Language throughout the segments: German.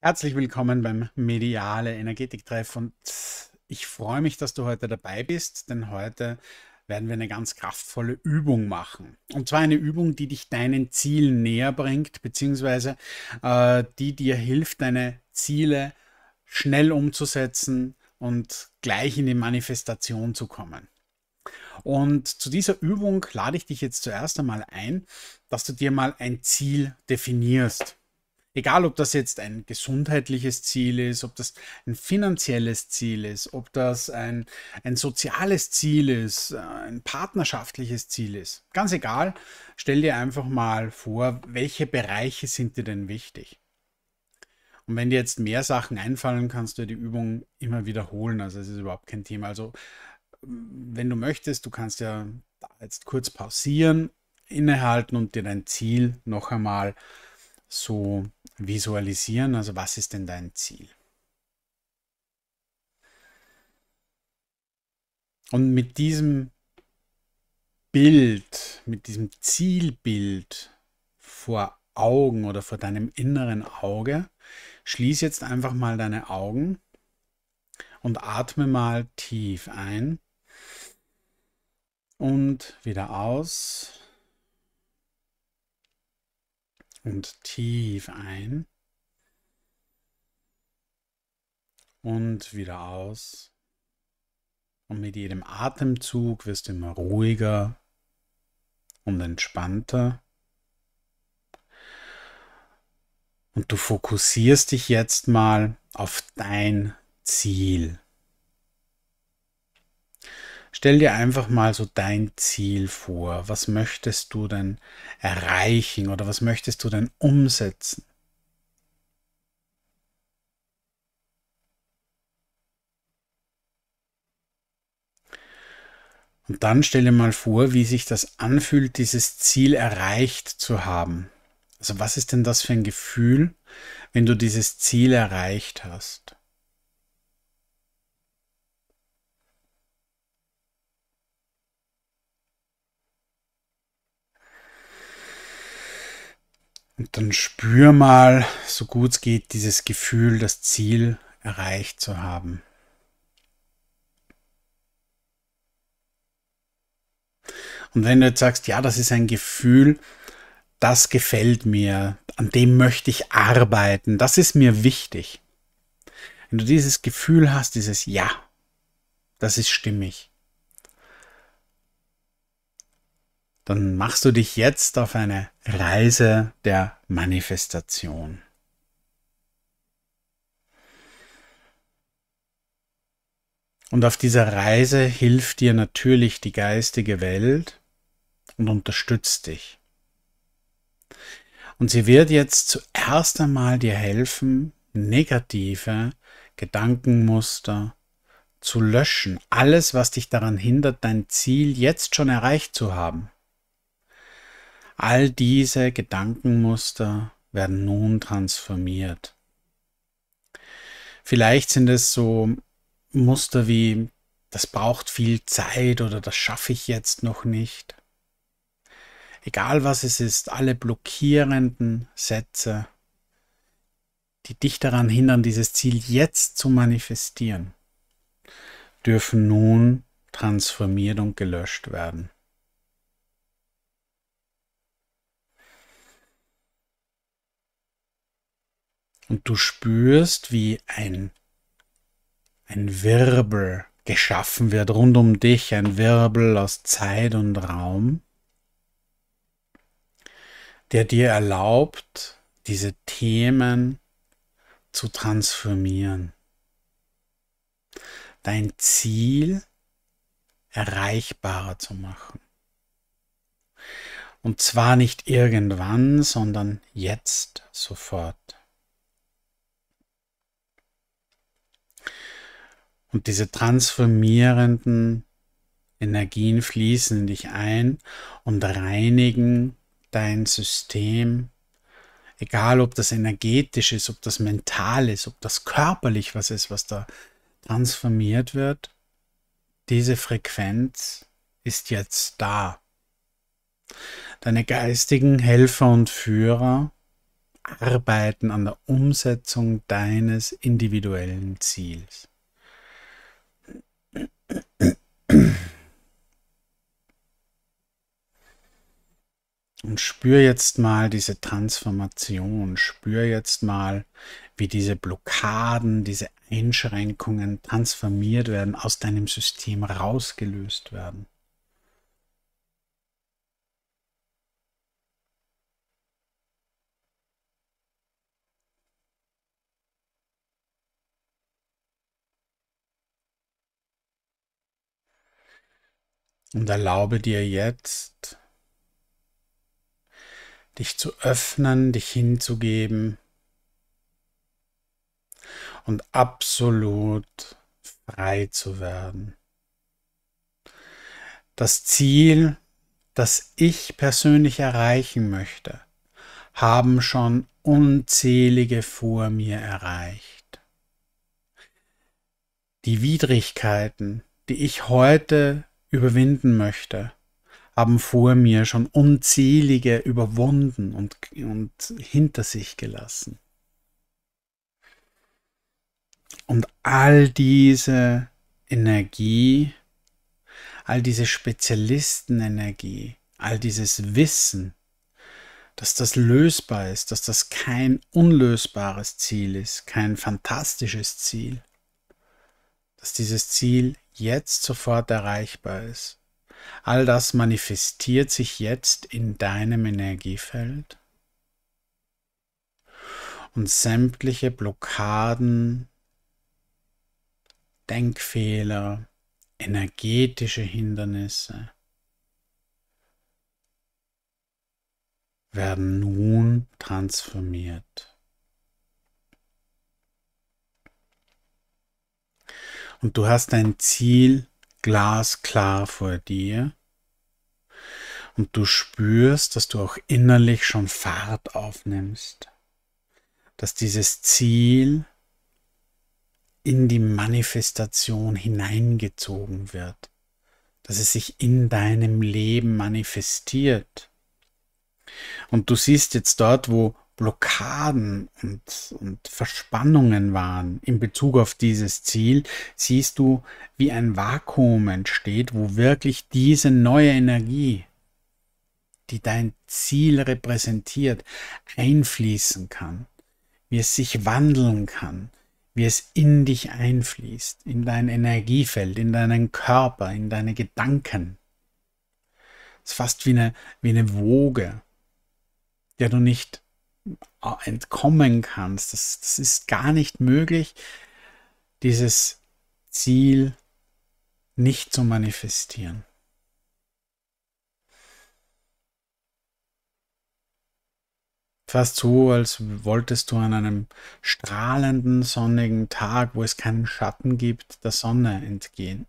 Herzlich willkommen beim Mediale Energetiktreff und ich freue mich, dass du heute dabei bist, denn heute werden wir eine ganz kraftvolle Übung machen. Und zwar eine Übung, die dich deinen Zielen näher bringt, beziehungsweise äh, die dir hilft, deine Ziele schnell umzusetzen und gleich in die Manifestation zu kommen. Und zu dieser Übung lade ich dich jetzt zuerst einmal ein, dass du dir mal ein Ziel definierst. Egal, ob das jetzt ein gesundheitliches Ziel ist, ob das ein finanzielles Ziel ist, ob das ein, ein soziales Ziel ist, äh, ein partnerschaftliches Ziel ist. Ganz egal, stell dir einfach mal vor, welche Bereiche sind dir denn wichtig. Und wenn dir jetzt mehr Sachen einfallen, kannst du die Übung immer wiederholen. Also es ist überhaupt kein Thema. Also mm, wenn du möchtest, du kannst ja jetzt kurz pausieren, innehalten und dir dein Ziel noch einmal so visualisieren, also was ist denn dein Ziel? Und mit diesem Bild, mit diesem Zielbild vor Augen oder vor deinem inneren Auge, schließ jetzt einfach mal deine Augen und atme mal tief ein und wieder aus und tief ein und wieder aus. Und mit jedem Atemzug wirst du immer ruhiger und entspannter. Und du fokussierst dich jetzt mal auf dein Ziel. Stell dir einfach mal so dein Ziel vor. Was möchtest du denn erreichen oder was möchtest du denn umsetzen? Und dann stell dir mal vor, wie sich das anfühlt, dieses Ziel erreicht zu haben. Also was ist denn das für ein Gefühl, wenn du dieses Ziel erreicht hast? Und dann spür mal, so gut es geht, dieses Gefühl, das Ziel erreicht zu haben. Und wenn du jetzt sagst, ja, das ist ein Gefühl, das gefällt mir, an dem möchte ich arbeiten, das ist mir wichtig. Wenn du dieses Gefühl hast, dieses Ja, das ist stimmig. dann machst du dich jetzt auf eine Reise der Manifestation. Und auf dieser Reise hilft dir natürlich die geistige Welt und unterstützt dich. Und sie wird jetzt zuerst einmal dir helfen, negative Gedankenmuster zu löschen. Alles, was dich daran hindert, dein Ziel jetzt schon erreicht zu haben. All diese Gedankenmuster werden nun transformiert. Vielleicht sind es so Muster wie, das braucht viel Zeit oder das schaffe ich jetzt noch nicht. Egal was es ist, alle blockierenden Sätze, die dich daran hindern, dieses Ziel jetzt zu manifestieren, dürfen nun transformiert und gelöscht werden. Und du spürst, wie ein, ein Wirbel geschaffen wird rund um dich, ein Wirbel aus Zeit und Raum, der dir erlaubt, diese Themen zu transformieren. Dein Ziel erreichbarer zu machen. Und zwar nicht irgendwann, sondern jetzt sofort. Und diese transformierenden Energien fließen in dich ein und reinigen dein System. Egal, ob das energetisch ist, ob das mental ist, ob das körperlich was ist, was da transformiert wird, diese Frequenz ist jetzt da. Deine geistigen Helfer und Führer arbeiten an der Umsetzung deines individuellen Ziels. Und spür jetzt mal diese Transformation, spür jetzt mal, wie diese Blockaden, diese Einschränkungen transformiert werden, aus deinem System rausgelöst werden. Und erlaube dir jetzt, dich zu öffnen, dich hinzugeben und absolut frei zu werden. Das Ziel, das ich persönlich erreichen möchte, haben schon unzählige vor mir erreicht. Die Widrigkeiten, die ich heute überwinden möchte, haben vor mir schon unzählige überwunden und, und hinter sich gelassen. Und all diese Energie, all diese Spezialistenenergie, all dieses Wissen, dass das lösbar ist, dass das kein unlösbares Ziel ist, kein fantastisches Ziel, dass dieses Ziel jetzt sofort erreichbar ist. All das manifestiert sich jetzt in deinem Energiefeld. Und sämtliche Blockaden, Denkfehler, energetische Hindernisse werden nun transformiert. und du hast dein Ziel glasklar vor dir und du spürst, dass du auch innerlich schon Fahrt aufnimmst, dass dieses Ziel in die Manifestation hineingezogen wird, dass es sich in deinem Leben manifestiert. Und du siehst jetzt dort, wo Blockaden und, und Verspannungen waren in Bezug auf dieses Ziel, siehst du, wie ein Vakuum entsteht, wo wirklich diese neue Energie, die dein Ziel repräsentiert, einfließen kann, wie es sich wandeln kann, wie es in dich einfließt, in dein Energiefeld, in deinen Körper, in deine Gedanken. Es ist fast wie eine, wie eine Woge, der du nicht äh, entkommen kannst. Das, das ist gar nicht möglich, dieses Ziel nicht zu manifestieren. Fast so, als wolltest du an einem strahlenden, sonnigen Tag, wo es keinen Schatten gibt, der Sonne entgehen.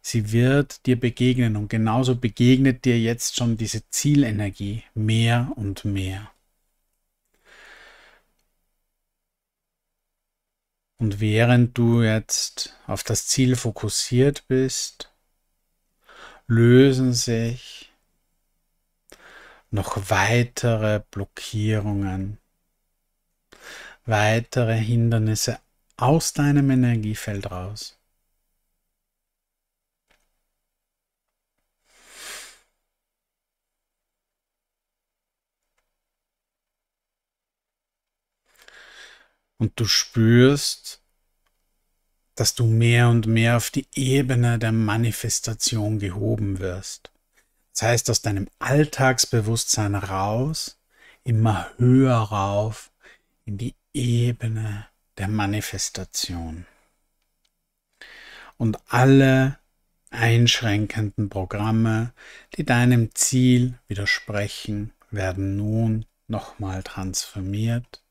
Sie wird dir begegnen und genauso begegnet dir jetzt schon diese Zielenergie mehr und mehr. Und während du jetzt auf das Ziel fokussiert bist, lösen sich noch weitere Blockierungen, weitere Hindernisse aus deinem Energiefeld raus. Und du spürst, dass du mehr und mehr auf die Ebene der Manifestation gehoben wirst. Das heißt, aus deinem Alltagsbewusstsein raus, immer höher rauf in die Ebene der Manifestation. Und alle einschränkenden Programme, die deinem Ziel widersprechen, werden nun nochmal transformiert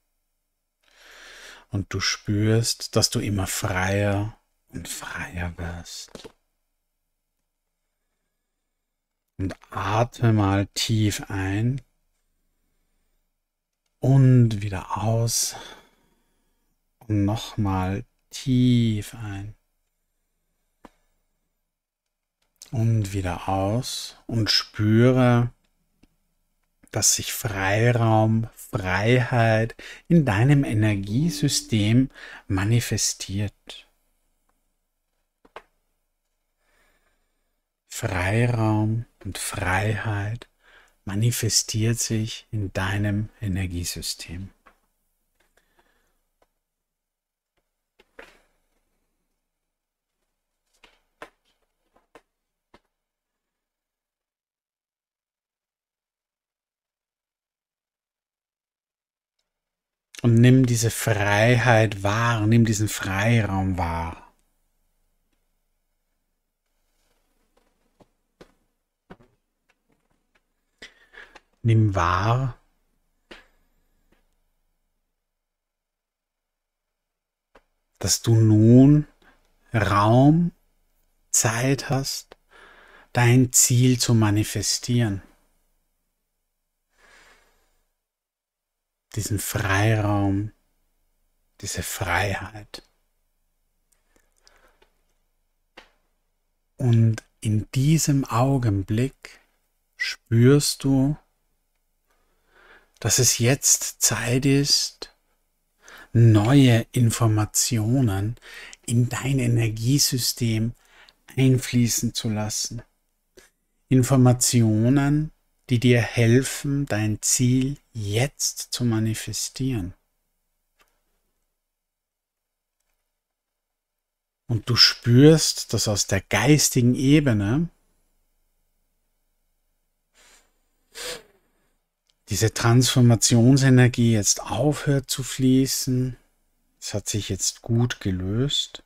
und du spürst, dass du immer freier und freier wirst. Und atme mal tief ein und wieder aus. Und nochmal tief ein. Und wieder aus und spüre, dass sich Freiraum, Freiheit in deinem Energiesystem manifestiert. Freiraum und Freiheit manifestiert sich in deinem Energiesystem. und nimm diese Freiheit wahr, nimm diesen Freiraum wahr. Nimm wahr, dass du nun Raum, Zeit hast, dein Ziel zu manifestieren. diesen Freiraum, diese Freiheit. Und in diesem Augenblick spürst du, dass es jetzt Zeit ist, neue Informationen in dein Energiesystem einfließen zu lassen. Informationen, die dir helfen, dein Ziel jetzt zu manifestieren. Und du spürst, dass aus der geistigen Ebene diese Transformationsenergie jetzt aufhört zu fließen. Es hat sich jetzt gut gelöst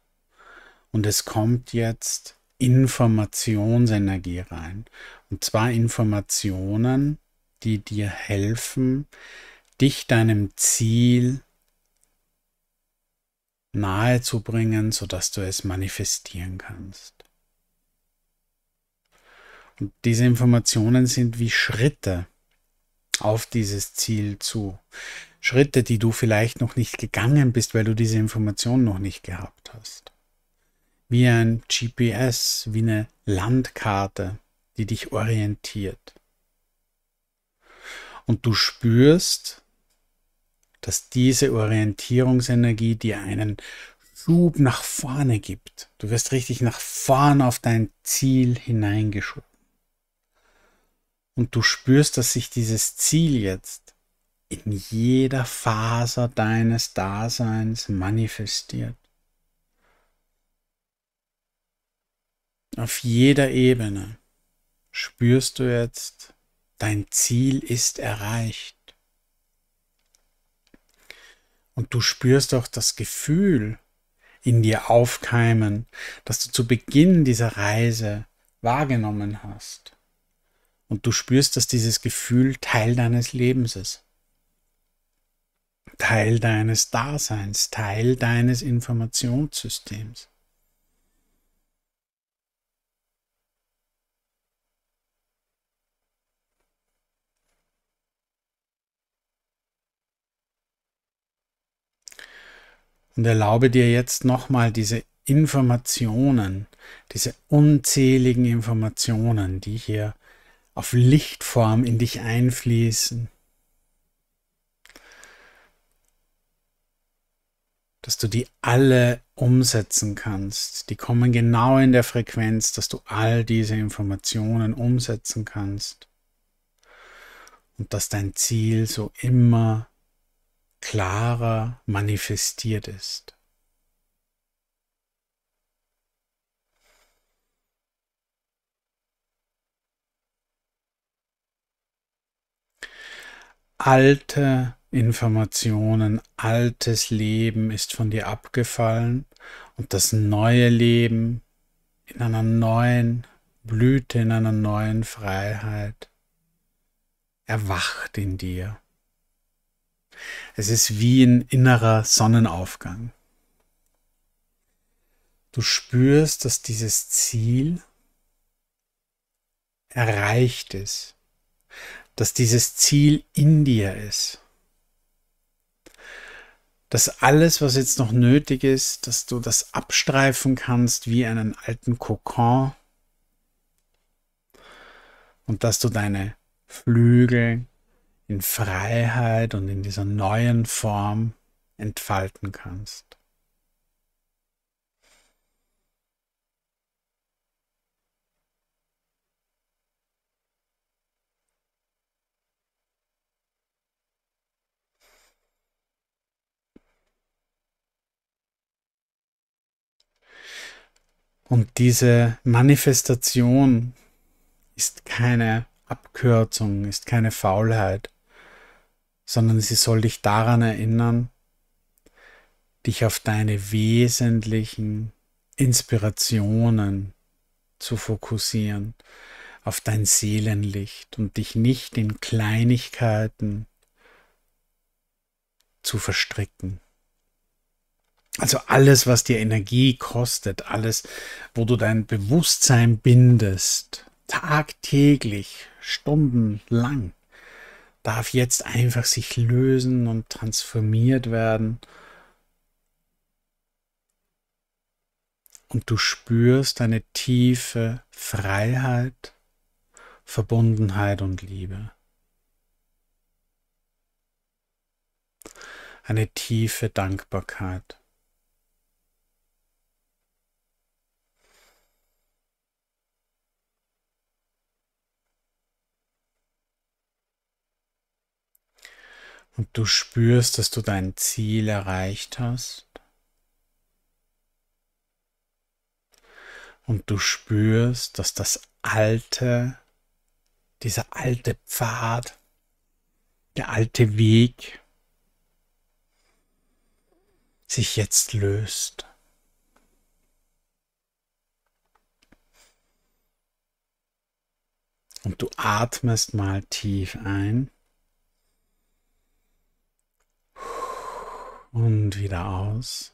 und es kommt jetzt Informationsenergie rein. Und zwar Informationen, die dir helfen, dich deinem Ziel nahe zu bringen, sodass du es manifestieren kannst. Und diese Informationen sind wie Schritte auf dieses Ziel zu. Schritte, die du vielleicht noch nicht gegangen bist, weil du diese Informationen noch nicht gehabt hast wie ein GPS, wie eine Landkarte, die dich orientiert. Und du spürst, dass diese Orientierungsenergie dir einen Schub nach vorne gibt. Du wirst richtig nach vorne auf dein Ziel hineingeschoben. Und du spürst, dass sich dieses Ziel jetzt in jeder Phase deines Daseins manifestiert. Auf jeder Ebene spürst du jetzt, dein Ziel ist erreicht. Und du spürst auch das Gefühl in dir aufkeimen, das du zu Beginn dieser Reise wahrgenommen hast. Und du spürst, dass dieses Gefühl Teil deines Lebens ist. Teil deines Daseins, Teil deines Informationssystems. und erlaube dir jetzt nochmal diese Informationen, diese unzähligen Informationen, die hier auf Lichtform in dich einfließen, dass du die alle umsetzen kannst. Die kommen genau in der Frequenz, dass du all diese Informationen umsetzen kannst und dass dein Ziel so immer klarer manifestiert ist. Alte Informationen, altes Leben ist von dir abgefallen und das neue Leben in einer neuen Blüte, in einer neuen Freiheit erwacht in dir. Es ist wie ein innerer Sonnenaufgang. Du spürst, dass dieses Ziel erreicht ist, dass dieses Ziel in dir ist, dass alles, was jetzt noch nötig ist, dass du das abstreifen kannst wie einen alten Kokon und dass du deine Flügel in Freiheit und in dieser neuen Form entfalten kannst. Und diese Manifestation ist keine Abkürzung ist keine Faulheit, sondern sie soll dich daran erinnern, dich auf deine wesentlichen Inspirationen zu fokussieren, auf dein Seelenlicht und dich nicht in Kleinigkeiten zu verstricken. Also alles, was dir Energie kostet, alles, wo du dein Bewusstsein bindest, tagtäglich stundenlang, darf jetzt einfach sich lösen und transformiert werden. Und du spürst eine tiefe Freiheit, Verbundenheit und Liebe. Eine tiefe Dankbarkeit. und du spürst, dass du dein Ziel erreicht hast. Und du spürst, dass das alte, dieser alte Pfad, der alte Weg sich jetzt löst. Und du atmest mal tief ein. und wieder aus.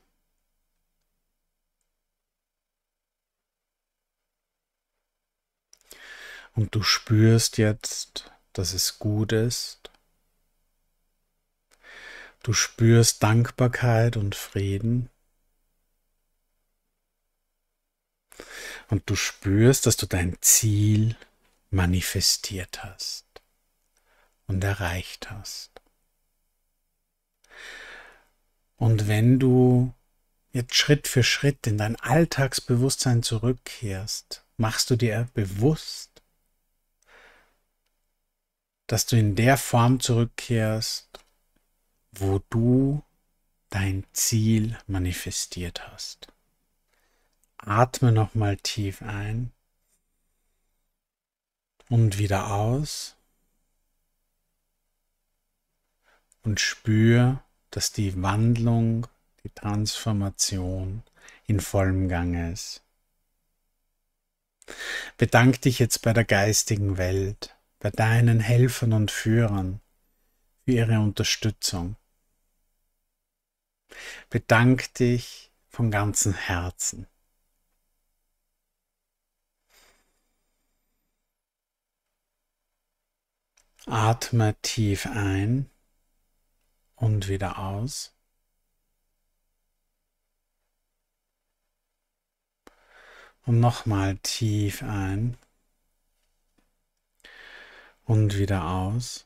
Und du spürst jetzt, dass es gut ist. Du spürst Dankbarkeit und Frieden. Und du spürst, dass du dein Ziel manifestiert hast und erreicht hast. Und wenn du jetzt Schritt für Schritt in dein Alltagsbewusstsein zurückkehrst, machst du dir bewusst, dass du in der Form zurückkehrst, wo du dein Ziel manifestiert hast. Atme nochmal tief ein und wieder aus und spür, dass die Wandlung, die Transformation in vollem Gange ist. Bedank dich jetzt bei der geistigen Welt, bei deinen Helfern und Führern für ihre Unterstützung. Bedank dich von ganzem Herzen. Atme tief ein und wieder aus. Und nochmal tief ein und wieder aus.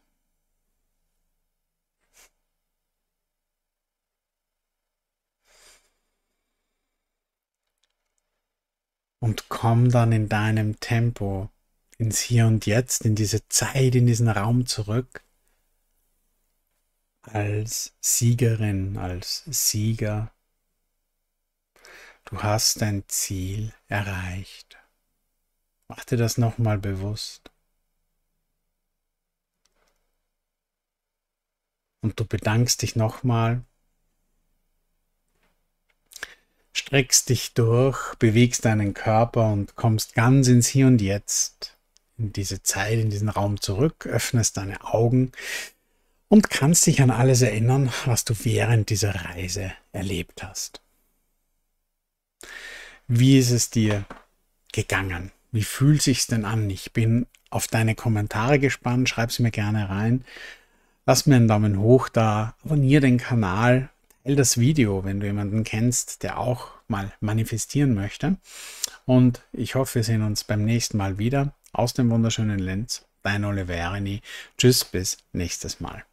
Und komm dann in deinem Tempo ins Hier und Jetzt, in diese Zeit, in diesen Raum zurück als Siegerin, als Sieger. Du hast dein Ziel erreicht. Mach dir das nochmal bewusst. Und du bedankst dich nochmal. Streckst dich durch, bewegst deinen Körper und kommst ganz ins Hier und Jetzt, in diese Zeit, in diesen Raum zurück, öffnest deine Augen, und kannst dich an alles erinnern, was du während dieser Reise erlebt hast. Wie ist es dir gegangen? Wie fühlt es sich denn an? Ich bin auf deine Kommentare gespannt, Schreib sie mir gerne rein. Lass mir einen Daumen hoch da, abonniere den Kanal, teile das Video, wenn du jemanden kennst, der auch mal manifestieren möchte. Und ich hoffe, wir sehen uns beim nächsten Mal wieder aus dem wunderschönen Lenz. Dein Oliverini. Tschüss, bis nächstes Mal.